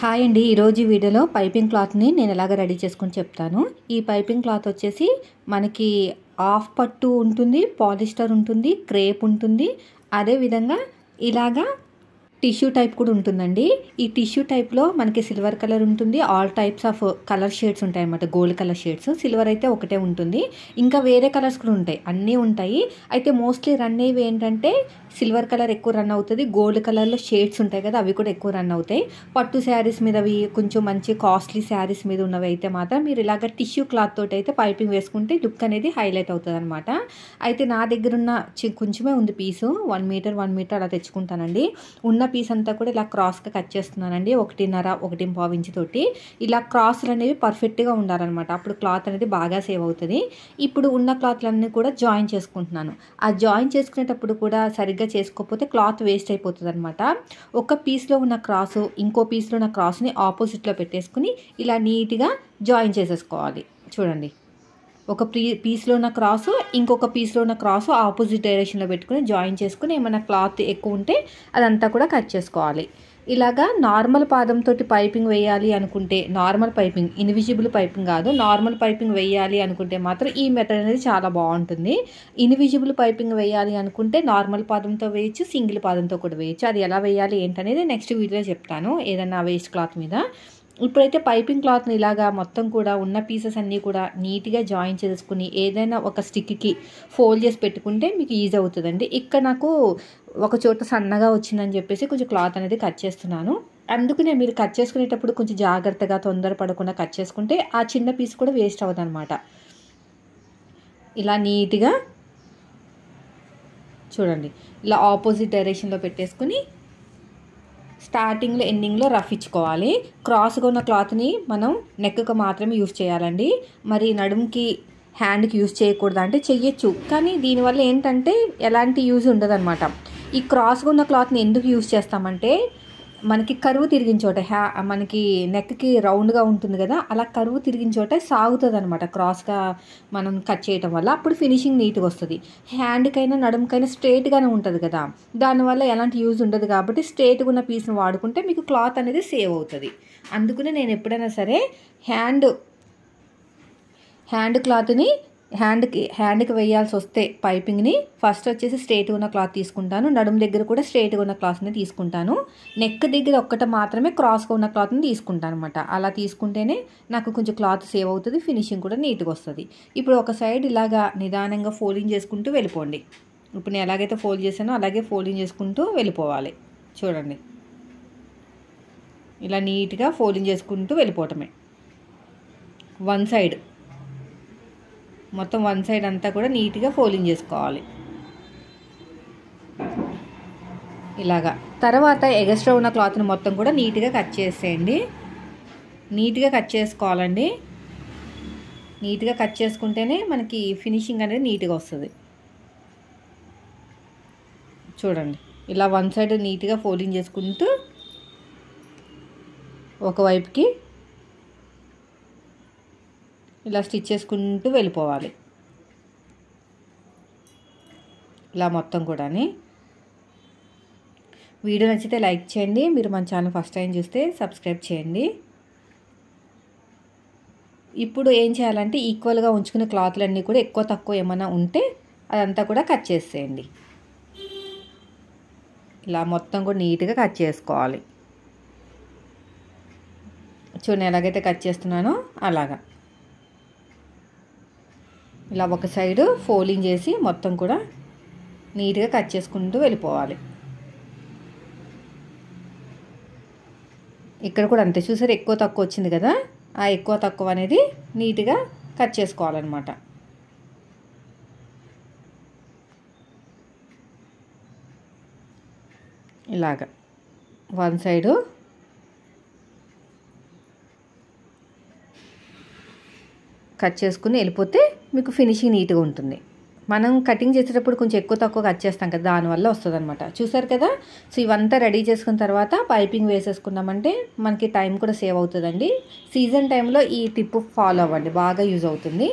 hi అండి ఈరోజు వీడియోలో పైపింగ్ క్లాత్ని నేను ఎలాగ రెడీ చేసుకుని చెప్తాను ఈ పైపింగ్ క్లాత్ వచ్చేసి మనకి ఆఫ్ పట్టు ఉంటుంది పాలిస్టర్ ఉంటుంది క్రేప్ ఉంటుంది అదేవిధంగా ఇలాగా టిష్యూ టైప్ కూడా ఉంటుందండి ఈ టిష్యూ టైప్లో మనకి సిల్వర్ కలర్ ఉంటుంది all types of colour shades ఉంటాయి అన్నమాట గోల్డ్ కలర్ షేడ్స్ సిల్వర్ అయితే ఒకటే ఉంటుంది ఇంకా వేరే కలర్స్ కూడా ఉంటాయి అన్నీ ఉంటాయి అయితే మోస్ట్లీ రన్ అయ్యేవి ఏంటంటే సిల్వర్ కలర్ ఎక్కువ రన్ అవుతుంది గోల్డ్ కలర్లో షేడ్స్ ఉంటాయి కదా అవి కూడా ఎక్కువ రన్ అవుతాయి పట్టు శారీస్ మీద అవి కొంచెం మంచి కాస్ట్లీ శారీస్ మీద ఉన్నవి అయితే మాత్రం మీరు ఇలాగ టిష్యూ క్లాత్ తోటి అయితే పైపింగ్ వేసుకుంటే లుక్ అనేది హైలైట్ అవుతుంది అనమాట అయితే నా దగ్గర ఉన్న కొంచెమే ఉంది piece one metre one metre అలా తెచ్చుకుంటానండి ఉన్న పీస్ అంతా కూడా ఇలా క్రాస్గా కట్ చేస్తున్నానండి ఒకటిన్నర ఒకటి పావించి తోటి ఇలా క్రాసులు అనేవి పర్ఫెక్ట్గా ఉండాలన్నమాట అప్పుడు క్లాత్ అనేది బాగా సేవ్ అవుతుంది ఇప్పుడు ఉన్న క్లాత్లన్నీ కూడా జాయిన్ చేసుకుంటున్నాను ఆ జాయిన్ చేసుకునేటప్పుడు కూడా సరిగ్గా చేసుకోకపోతే క్లాత్ వేస్ట్ అయిపోతుంది అనమాట ఒక పీస్లో ఉన్న క్రాసు ఇంకో పీస్లో ఉన్న క్రాస్ని ఆపోజిట్లో పెట్టేసుకుని ఇలా నీట్గా జాయిన్ చేసేసుకోవాలి చూడండి ఒక పీ పీస్లో ఉన్న క్రాసు ఇంకొక పీస్లో ఉన్న క్రాసు ఆపోజిట్ డైరెక్షన్లో పెట్టుకుని జాయిన్ చేసుకుని ఏమైనా క్లాత్ ఎక్కువ ఉంటే అదంతా కూడా కట్ చేసుకోవాలి ఇలాగా నార్మల్ పాదంతో పైపింగ్ వేయాలి అనుకుంటే నార్మల్ పైపింగ్ ఇన్విజిబుల్ పైపింగ్ కాదు నార్మల్ పైపింగ్ వేయాలి అనుకుంటే మాత్రం ఈ మెథడ్ అనేది చాలా బాగుంటుంది ఇన్విజిబుల్ పైపింగ్ వేయాలి అనుకుంటే నార్మల్ పాదంతో వేయచ్చు సింగిల్ పాదంతో కూడా వేయచ్చు అది ఎలా వేయాలి ఏంటనేది నెక్స్ట్ వీడియోలో చెప్తాను ఏదైనా వేస్ట్ క్లాత్ మీద ఇప్పుడైతే పైపింగ్ క్లాత్ని ఇలాగా మొత్తం కూడా ఉన్న పీసెస్ అన్నీ కూడా నీట్గా జాయిన్ చేసుకుని ఏదైనా ఒక స్టిక్కి ఫోల్డ్ చేసి పెట్టుకుంటే మీకు ఈజీ అవుతుందండి ఇక్కడ నాకు ఒక చోట సన్నగా వచ్చిందని చెప్పేసి కొంచెం క్లాత్ అనేది కట్ చేస్తున్నాను అందుకనే మీరు కట్ చేసుకునేటప్పుడు కొంచెం జాగ్రత్తగా తొందరపడకుండా కట్ చేసుకుంటే ఆ చిన్న పీస్ కూడా వేస్ట్ అనమాట ఇలా నీట్గా చూడండి ఇలా ఆపోజిట్ డైరెక్షన్లో పెట్టేసుకుని స్టార్టింగ్లో ఎండింగ్లో రఫ్ ఇచ్చుకోవాలి క్రాస్గా ఉన్న క్లాత్ని మనం నెక్కు మాత్రమే యూస్ చేయాలండి మరి నడుముకి హ్యాండ్కి యూస్ చేయకూడదు అంటే చెయ్యొచ్చు కానీ దీనివల్ల ఏంటంటే ఎలాంటి యూజ్ ఉండదు ఈ క్రాస్గా ఉన్న క్లాత్ని ఎందుకు యూజ్ చేస్తామంటే మనకి కరువు తిరిగిన చోట హ్యా మనకి నెక్కి రౌండ్గా ఉంటుంది కదా అలా కరువు తిరిగిన చోట సాగుతుంది అనమాట క్రాస్గా మనం కట్ చేయటం వల్ల అప్పుడు ఫినిషింగ్ నీట్గా వస్తుంది హ్యాండ్కైనా నడుముకైనా స్ట్రేట్గానే ఉంటుంది కదా దానివల్ల ఎలాంటి యూజ్ ఉండదు కాబట్టి స్ట్రేట్గా ఉన్న పీస్ని వాడుకుంటే మీకు క్లాత్ అనేది సేవ్ అవుతుంది అందుకునే నేను ఎప్పుడైనా సరే హ్యాండ్ హ్యాండ్ క్లాత్ని హ్యాండ్కి హ్యాండ్కి వేయాల్సి వస్తే పైపింగ్ని ఫస్ట్ వచ్చేసి స్ట్రేట్గా ఉన్న క్లాత్ తీసుకుంటాను నడుము దగ్గర కూడా స్ట్రేట్గా ఉన్న క్లాత్ని తీసుకుంటాను నెక్ దగ్గర ఒక్కట మాత్రమే క్రాస్గా ఉన్న క్లాత్ని తీసుకుంటాను అనమాట అలా తీసుకుంటేనే నాకు కొంచెం క్లాత్ సేవ్ అవుతుంది ఫినిషింగ్ కూడా నీట్గా వస్తుంది ఇప్పుడు ఒక సైడ్ ఇలాగా నిదానంగా ఫోల్డింగ్ చేసుకుంటూ వెళ్ళిపోండి ఇప్పుడు నేను ఎలాగైతే ఫోల్డ్ చేశానో అలాగే ఫోల్డింగ్ చేసుకుంటూ వెళ్ళిపోవాలి చూడండి ఇలా నీట్గా ఫోల్డింగ్ చేసుకుంటూ వెళ్ళిపోవటమే వన్ సైడ్ మొత్తం వన్ సైడ్ అంతా కూడా నీట్గా ఫోలింగ్ చేసుకోవాలి ఇలాగా తర్వాత ఎగస్ట్రా ఉన్న క్లాత్ని మొత్తం కూడా నీట్గా కట్ చేసేయండి నీట్గా కట్ చేసుకోవాలండి నీట్గా కట్ చేసుకుంటేనే మనకి ఫినిషింగ్ అనేది నీట్గా వస్తుంది చూడండి ఇలా వన్ సైడ్ నీట్గా ఫోల్డింగ్ చేసుకుంటూ ఒకవైపుకి ఇలా స్టిచ్ చేసుకుంటూ వెళ్ళిపోవాలి ఇలా మొత్తం కూడాని వీడియో నచ్చితే లైక్ చేయండి మీరు మన ఛానల్ ఫస్ట్ టైం చూస్తే సబ్స్క్రైబ్ చేయండి ఇప్పుడు ఏం చేయాలంటే ఈక్వల్గా ఉంచుకునే క్లాత్లన్నీ కూడా ఎక్కువ తక్కువ ఏమైనా ఉంటే అదంతా కూడా కట్ చేసేయండి ఇలా మొత్తం కూడా నీట్గా కట్ చేసుకోవాలి చూడండి ఎలాగైతే కట్ చేస్తున్నానో అలాగా ఇలా ఒక సైడు ఫోలింగ్ చేసి మొత్తం కూడా నీట్గా కట్ చేసుకుంటూ వెళ్ళిపోవాలి ఇక్కడ కూడా అంతే చూసారు ఎక్కువ తక్కువ వచ్చింది కదా ఆ ఎక్కువ తక్కువ అనేది నీట్గా కట్ చేసుకోవాలన్నమాట ఇలాగ వన్ సైడు కట్ చేసుకుని వెళ్ళిపోతే మీకు ఫినిషింగ్ నీట్గా ఉంటుంది మనం కటింగ్ చేసేటప్పుడు కొంచెం ఎక్కువ తక్కువ కట్ చేస్తాం కదా దానివల్ల వస్తుంది అనమాట చూసారు కదా సో ఇవంతా రెడీ చేసుకున్న తర్వాత పైపింగ్ వేసేసుకున్నామంటే మనకి టైం కూడా సేవ్ అవుతుందండి సీజన్ టైంలో ఈ టిప్ ఫాలో అవ్వండి బాగా యూజ్ అవుతుంది